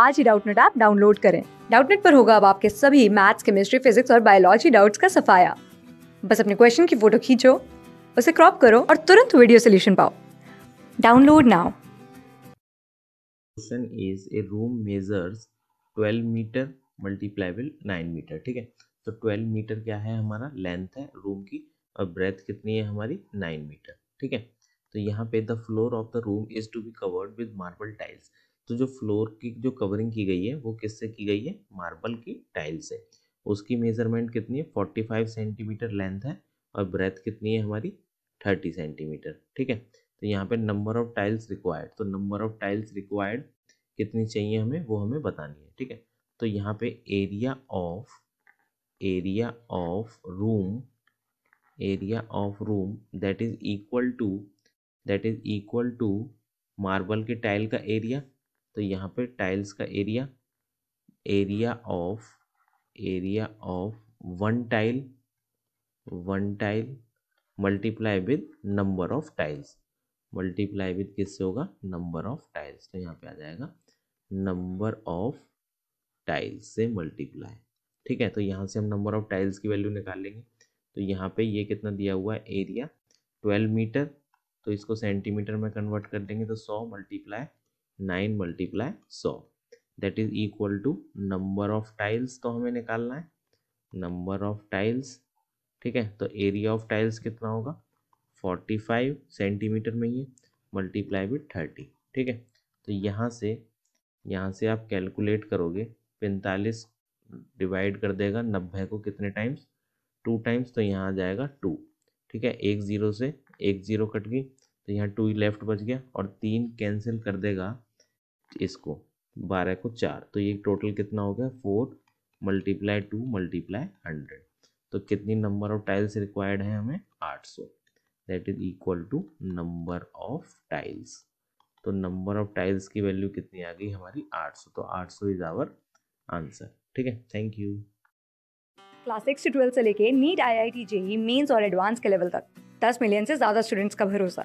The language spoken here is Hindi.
आज ही डाउटनेट ऐप डाउनलोड करें डाउटनेट पर होगा अब आपके सभी मैथ्स केमिस्ट्री फिजिक्स और बायोलॉजी डाउट्स का सफाया बस अपने क्वेश्चन की फोटो खींचो उसे क्रॉप करो और तुरंत वीडियो सोल्यूशन पाओ download now question is a room measures 12 metre multiply विल 9 मीटर ठीक है तो 12 मीटर क्या है हमारा लेंथ है रूम की और ब्रेथ कितनी है हमारी 9 मीटर ठीक है तो यहाँ पे the floor of the room is to be covered with marble tiles तो जो फ्लोर की जो कवरिंग की गई है वो किससे की गई है मार्बल की टाइल से उसकी मेजरमेंट कितनी है 45 सेंटीमीटर लेंथ है और ब्रेथ कितनी है हमारी 30 सेंटीमीटर ठीक है तो यहाँ पे नंबर ऑफ टाइल्स रिक्वायर्ड तो नंबर ऑफ टाइल्स रिक्वायर्ड कितनी चाहिए हमें वो हमें बतानी है ठीक है तो यहाँ पे area of area of room area of room that is equal to that is equal to marble के टाइल का एरिया तो यहाँ पे टाइल्स का area area of area of one tile one tile multiply with number of tiles multiply with किससे होगा नंबर ऑफ टाइल्स तो यहाँ पे आ जाएगा नंबर ऑफ टाइल्स से मल्टीप्लाई ठीक है तो यहाँ से हम नंबर ऑफ टाइल्स की वैल्यू निकाल लेंगे तो यहाँ पे ये कितना दिया हुआ है एरिया ट्वेल्व मीटर तो इसको सेंटीमीटर में कन्वर्ट कर देंगे तो सौ मल्टीप्लाई नाइन मल्टीप्लाई सौ that is equal to number of tiles तो हमें निकालना है नंबर ऑफ टाइल्स ठीक है तो एरिया ऑफ टाइल्स कितना होगा फोर्टी फाइव सेंटीमीटर में ये मल्टीप्लाई विथ थर्टी ठीक है तो यहाँ से यहाँ से आप कैलकुलेट करोगे पैंतालीस डिवाइड कर देगा नब्बे को कितने टाइम्स टू टाइम्स तो यहाँ आ जाएगा टू ठीक है एक ज़ीरो से एक ज़ीरो कट गई तो यहाँ टू लेफ्ट बच गया और तीन कैंसिल कर देगा इसको बारह को चार तो ये टोटल कितना हो गया four multiply two multiply hundred तो कितनी नंबर ऑफ टाइल्स रिक्वायर्ड है हमें आठ सौ that is equal to number of tiles तो नंबर ऑफ टाइल्स की वैल्यू कितनी आ गई हमारी आठ सौ तो आठ सौ इज आवर आंसर ठीक है थैंक यू क्लास सिक्स से ट्वेल्थ से लेके NEET I I T JEE Mains और एडवांस के लेवल तक दस मिलियन से ज़्यादा स्टूडेंट्स का भरोसा